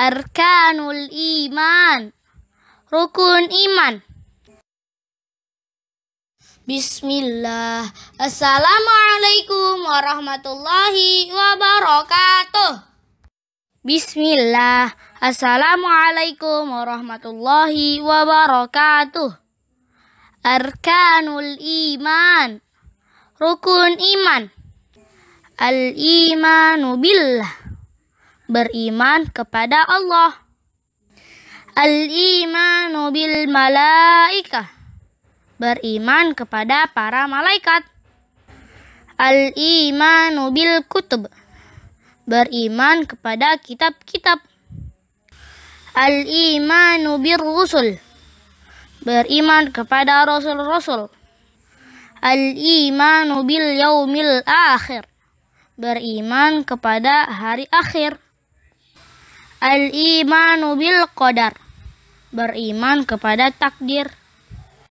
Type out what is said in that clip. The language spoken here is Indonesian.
Arkanul Iman Rukun Iman Bismillah Assalamualaikum warahmatullahi wabarakatuh Bismillah Assalamualaikum warahmatullahi wabarakatuh Arkanul Iman Rukun Iman Al-Imanu Billah beriman kepada Allah. Al-imanu bil malaika, Beriman kepada para malaikat. Al-imanu bil kutub. Beriman kepada kitab-kitab. Al-imanu bir rusul. Beriman kepada rasul-rasul. Al-imanu bil yaumil akhir. Beriman kepada hari akhir. Al-imanu bil qadar. Beriman kepada takdir.